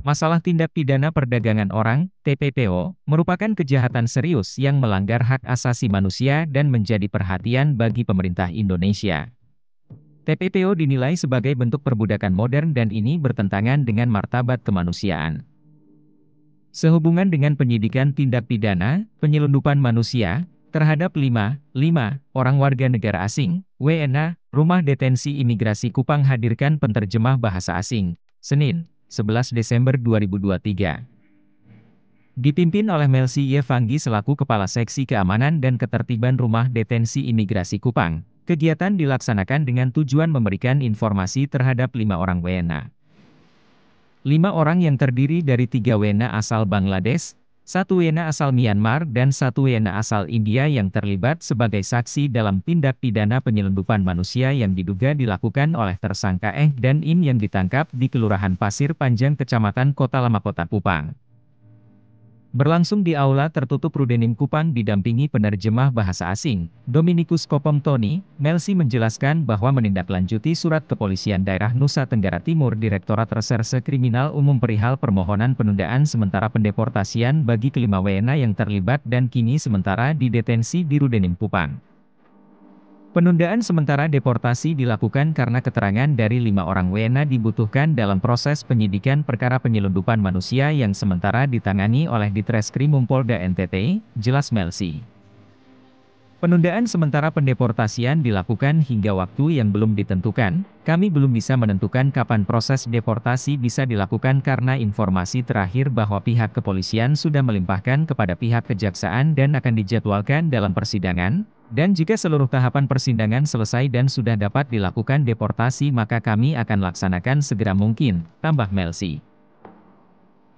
Masalah tindak pidana perdagangan orang (TPPO) merupakan kejahatan serius yang melanggar hak asasi manusia dan menjadi perhatian bagi pemerintah Indonesia. TPPO dinilai sebagai bentuk perbudakan modern dan ini bertentangan dengan martabat kemanusiaan. Sehubungan dengan penyidikan tindak pidana penyelundupan manusia terhadap 5, 5 orang warga negara asing, WNA, Rumah Detensi Imigrasi Kupang hadirkan penterjemah bahasa asing, Senin, 11 Desember 2023. Dipimpin oleh Melsi Yevangi selaku Kepala Seksi Keamanan dan Ketertiban Rumah Detensi Imigrasi Kupang, kegiatan dilaksanakan dengan tujuan memberikan informasi terhadap lima orang WNA. Lima orang yang terdiri dari tiga WNA asal Bangladesh, satu Wena asal Myanmar dan satu Wena asal India yang terlibat sebagai saksi dalam tindak pidana penyelundupan manusia yang diduga dilakukan oleh tersangka Eh dan Im yang ditangkap di Kelurahan Pasir Panjang Kecamatan Kota Lama Kota Kupang. Berlangsung di aula tertutup Rudenim Kupang didampingi penerjemah bahasa asing, Dominikus Kopom Tony, Melsi menjelaskan bahwa menindaklanjuti surat kepolisian daerah Nusa Tenggara Timur Direktorat Reserse Kriminal Umum perihal permohonan penundaan sementara pendeportasian bagi kelima WNA yang terlibat dan kini sementara didetensi di Rudenim Kupang. Penundaan sementara deportasi dilakukan karena keterangan dari lima orang WNA dibutuhkan dalam proses penyidikan perkara penyelundupan manusia yang sementara ditangani oleh Ditreskrimum Polda NTT, jelas Melsi. Penundaan sementara pendeportasian dilakukan hingga waktu yang belum ditentukan. Kami belum bisa menentukan kapan proses deportasi bisa dilakukan karena informasi terakhir bahwa pihak kepolisian sudah melimpahkan kepada pihak kejaksaan dan akan dijadwalkan dalam persidangan. Dan jika seluruh tahapan persidangan selesai dan sudah dapat dilakukan deportasi maka kami akan laksanakan segera mungkin, tambah Melsi.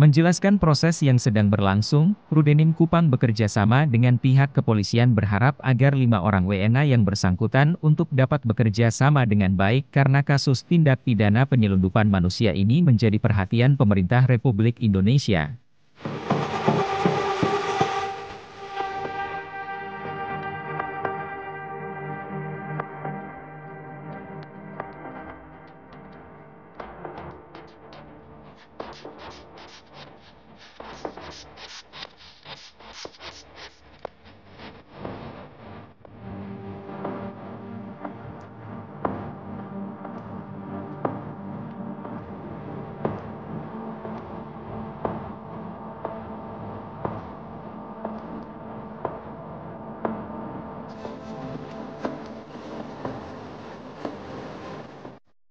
Menjelaskan proses yang sedang berlangsung, Rudenim Kupang bekerja sama dengan pihak kepolisian berharap agar lima orang WNA yang bersangkutan untuk dapat bekerja sama dengan baik karena kasus tindak pidana penyelundupan manusia ini menjadi perhatian pemerintah Republik Indonesia.